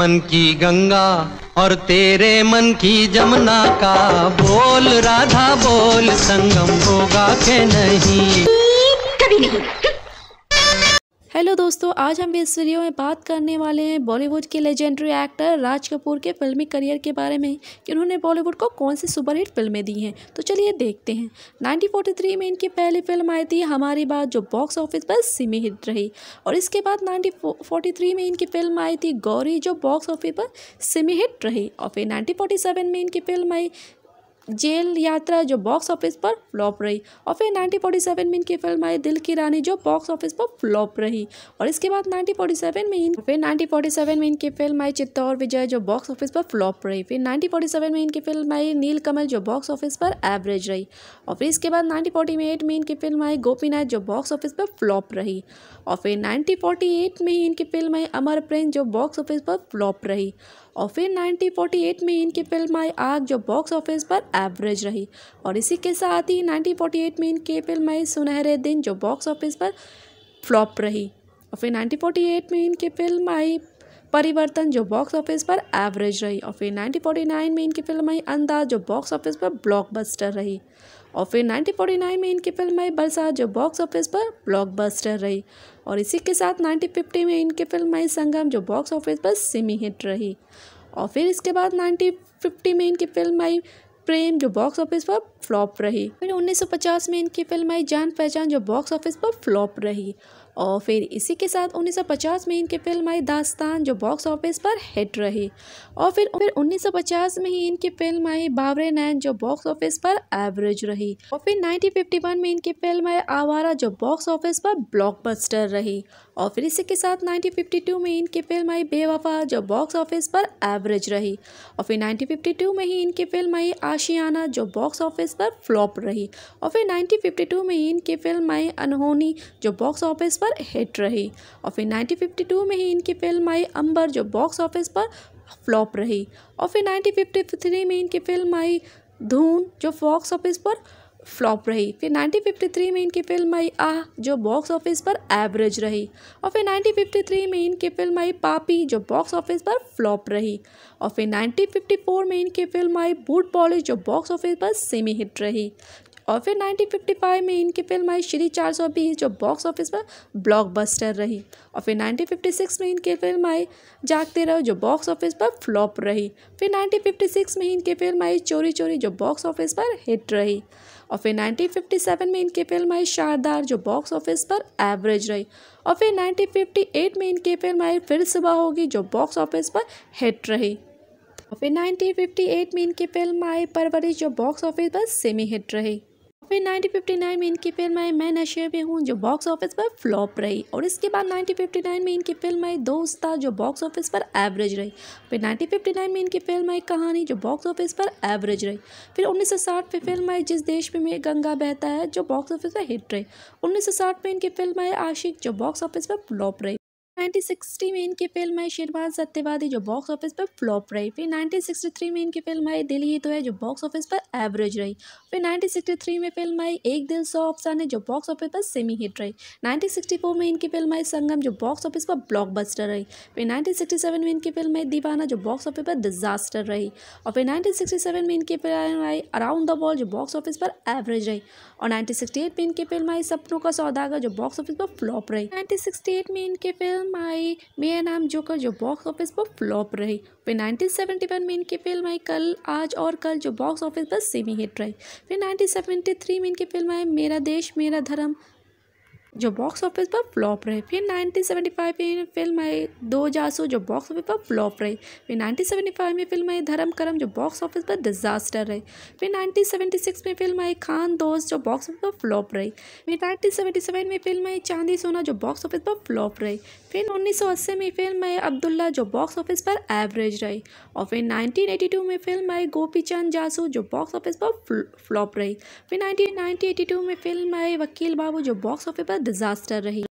मन की गंगा और तेरे मन की जमुना का बोल राधा बोल संगम होगा के नहीं कभी नहीं हेलो दोस्तों आज हम इस वीडियो में बात करने वाले हैं बॉलीवुड के लेजेंडरी एक्टर राज कपूर के फिल्मी करियर के बारे में कि उन्होंने बॉलीवुड को कौन सी सुपरहिट फिल्में दी हैं तो चलिए देखते हैं 1943 में इनकी पहली फिल्म आई थी हमारी बात जो बॉक्स ऑफिस पर सिमी हिट रही और इसके बाद नाइनटीन में इनकी फिल्म आई थी गौरी जो बॉक्स ऑफिस पर सिमी हिट रही और फिर नाइनटीन में इनकी फिल्म आई जेल यात्रा जो बॉक्स ऑफिस पर फ्लॉप रही और फिर 1947 में इनकी फिल्म आई दिल की रानी जो बॉक्स ऑफिस पर फ्लॉप रही और इसके बाद 1947 में इन फिर 1947 में इनकी फिल्म आई चित्तौर विजय जो बॉक्स ऑफिस पर फ्लॉप रही फिर 1947 में इनकी फिल्म आई नील कमल जो बॉक्स ऑफिस पर एवरेज रही और फिर इसके बाद नाइनटीन में इनकी फिल्म आई गोपीनाथ जो बॉक्स ऑफिस पर फ्लॉप रही और फिर नाइनटीन में इनकी फिल्म आई अमर प्रेम जो बॉक्स ऑफिस पर फ्लॉप रही और फिर 1948 में इनकी फिल्म आई आग जो बॉक्स ऑफिस पर एवरेज रही और इसी के साथ ही 1948 में इनकी फिल्म आई सुनहरे दिन जो बॉक्स ऑफिस पर फ्लॉप रही और फिर 1948 में इनकी फिल्म आई परिवर्तन जो बॉक्स ऑफिस पर एवरेज रही और फिर 1949 में इनकी फिल्म आई अंदाज जो बॉक्स ऑफिस पर ब्लॉकबस्टर रही और फिर 1949 में इनकी फिल्म आई बरसात जो बॉक्स ऑफिस पर ब्लॉकबस्टर रही और इसी के साथ 1950 में इनकी फिल्म आई संगम जो बॉक्स ऑफिस पर सेमी हिट रही और फिर इसके बाद 1950 में इनकी फिल्म आई प्रेम जो बॉक्स ऑफिस पर फ्लॉप रही फिर 1950 में इनकी फिल्म आई जान पहचान जो बॉक्स ऑफिस पर फ्लॉप रही और फिर इसी के साथ 1950 में इनकी फिल्म आई दास्तान जो बॉक्स ऑफिस पर हिट रही और फिर फिर 1950 में ही इनकी फिल्म आई बावरे नैन जो बॉक्स ऑफिस पर एवरेज रही और फिर 1951 में इनकी फिल्म आई आवारा जो बॉक्स ऑफिस पर ब्लॉकबस्टर रही और फिर इसी के साथ 1952 में इनकी फिल्म आई बेवफा जो बॉक्स ऑफिस पर एवरेज रही और फिर नाइनटीन में ही इनकी फिल्म आई आशियाना जो बॉक्स ऑफिस ऑफिस पर फ्लॉप रही और फिर 1952 में ही इनकी फिल्म आई अनहोनी जो बॉक्स ऑफिस पर हिट रही और फिर 1952 में ही इनकी फिल्म आई अंबर जो बॉक्स ऑफिस पर फ्लॉप रही और फिर 1953 में इनकी फिल्म आई धून जो बॉक्स ऑफिस पर फ्लॉप रही फिर 1953 में इनकी फिल्म आई आ जो बॉक्स ऑफिस पर एवरेज रही और फिर 1953 में इनकी फिल्म आई पापी जो बॉक्स ऑफिस पर फ्लॉप रही और फिर 1954 में इनकी फिल्म आई बूट पॉलिश जो बॉक्स ऑफिस पर सेमी हिट रही और फिर 1955 में इनकी फिल्म आई श्री चार सौ बीस जो बॉक्स ऑफिस पर ब्लॉकबस्टर रही और फिर 1956 में इनकी फिल्म आई जागते रहो जो बॉक्स ऑफिस पर फ्लॉप रही फिर 1956 में इनकी फिल्म आई चोरी चोरी जो बॉक्स ऑफिस पर हिट रही और फिर 1957 में इनकी फिल्म आई शारदार जो बॉक्स ऑफिस पर एवरेज रही और फिर 1958 में इनकी फिल्म आई फिर सुबह होगी जो बॉक्स ऑफिस पर हिट रही और फिर 1958 में इनकी फिल्म आई परवरिश जो बॉक्स ऑफिस पर सेमी हिट रही फिर 1959 में इनकी फिल्म आई मैं नशे में हूँ जो बॉक्स ऑफिस पर फ्लॉप रही और इसके बाद 1959 में इनकी फिल्म आई दोस्त जो बॉक्स ऑफिस पर एवरेज रही फिर 1959 में इनकी फिल्म आई कहानी जो बॉक्स ऑफिस पर एवरेज रही फिर 1960 में फिल्म आई जिस देश में गंगा बहता है जो बॉक्स ऑफिस पर हिट रही उन्नीस में इनकी फिल्म आई आशिक जो बॉक्स ऑफिस पर फ्लॉप रही 1960 में इनकी फिल्म है शिरवाज सत्यवादी जो बॉक्स ऑफिस पर फ्लॉप रही फिर 1963 में इनकी फिल्म आई दिल ही तो है जो बॉक्स ऑफिस पर एवरेज रही फिर 1963 में फिल्म आई एक दिल सौ अफसाने जो बॉक्स ऑफिस पर सेमी हिट रही 1964 में इनकी फिल्म आई संगम जो बॉक्स ऑफिस पर ब्लॉकबस्टर रही फिर नाइनटीन में इनकी फिल्म आई दीवाना जो बॉक्स ऑफिस पर डिजास्टर रही और फिर नाइनटीन में इनकी फिल्म आई अराउंड द वर्ल्ड जो बॉक्स ऑफिस पर एवरेज रही और नाइनटीन में इनकी फिल्म आई सपनों का सौदागर जो बॉक्स ऑफिस पर फ्लॉप रही नाइनटीन में इनकी फिल्म फिल्म आई मेरा नाम जो कर जो बॉक्स ऑफिस पर फ्लॉप रही फिर 1971 में इनकी फिल्म आई कल आज और कल जो बॉक्स ऑफिस पर सेमी हिट रही फिर 1973 में इनकी फिल्म आई मेरा देश मेरा धर्म जो बॉक्स ऑफिस पर फ्लॉप रहे फिर 1975 में फिल्म आई दो जासू जो बॉक्स ऑफिस पर फ्लॉप रही फिर 1975 में फिल्म आई धर्म करम जो बॉक्स ऑफिस पर डिजास्टर रही फिर 1976 में फिल्म आई खान दोस्त जो बॉक्स ऑफिस पर फ्लॉप रही फिर 1977 में फिल्म आई चांदी सोना जो बॉक्स ऑफिस पर फ्लॉप रही फिर उन्नीस में फिल्म आई अब्दुल्ला जो बॉक्स ऑफिस पर एवरेज रही और फिर नाइनटीन में फिल्म आई गोपी चंद जासू जो बॉक्स ऑफिस पर फ्लॉप रही फिर नाइनटीन में फिल्म आई वकील बाबू जो बॉक्स ऑफिस पर डिजास्टर रही